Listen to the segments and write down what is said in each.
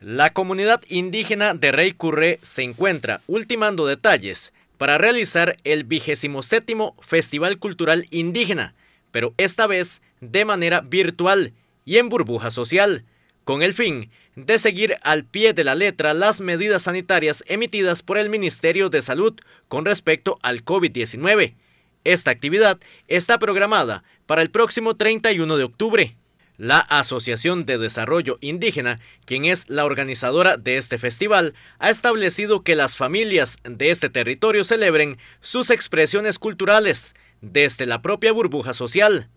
La comunidad indígena de Rey Curré se encuentra ultimando detalles para realizar el 27 Festival Cultural Indígena, pero esta vez de manera virtual y en burbuja social, con el fin de seguir al pie de la letra las medidas sanitarias emitidas por el Ministerio de Salud con respecto al COVID-19. Esta actividad está programada para el próximo 31 de octubre. La Asociación de Desarrollo Indígena, quien es la organizadora de este festival, ha establecido que las familias de este territorio celebren sus expresiones culturales desde la propia burbuja social.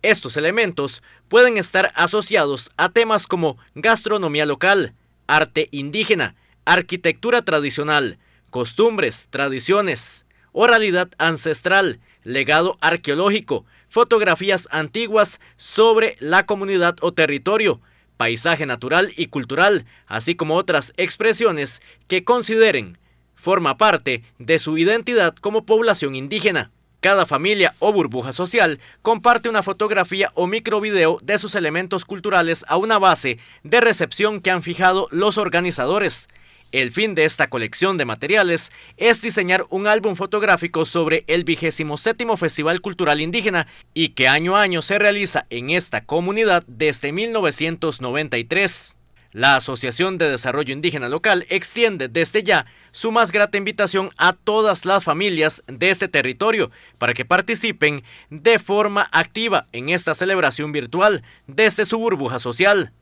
Estos elementos pueden estar asociados a temas como gastronomía local, arte indígena, arquitectura tradicional, costumbres, tradiciones, oralidad ancestral, legado arqueológico, fotografías antiguas sobre la comunidad o territorio, paisaje natural y cultural, así como otras expresiones que consideren forma parte de su identidad como población indígena. Cada familia o burbuja social comparte una fotografía o microvideo de sus elementos culturales a una base de recepción que han fijado los organizadores. El fin de esta colección de materiales es diseñar un álbum fotográfico sobre el 27 Festival Cultural Indígena y que año a año se realiza en esta comunidad desde 1993. La Asociación de Desarrollo Indígena Local extiende desde ya su más grata invitación a todas las familias de este territorio para que participen de forma activa en esta celebración virtual desde su burbuja social.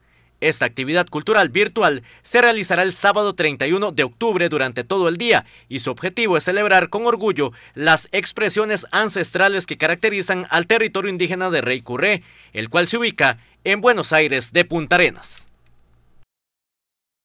Esta actividad cultural virtual se realizará el sábado 31 de octubre durante todo el día y su objetivo es celebrar con orgullo las expresiones ancestrales que caracterizan al territorio indígena de Rey Curré, el cual se ubica en Buenos Aires de Punta Arenas.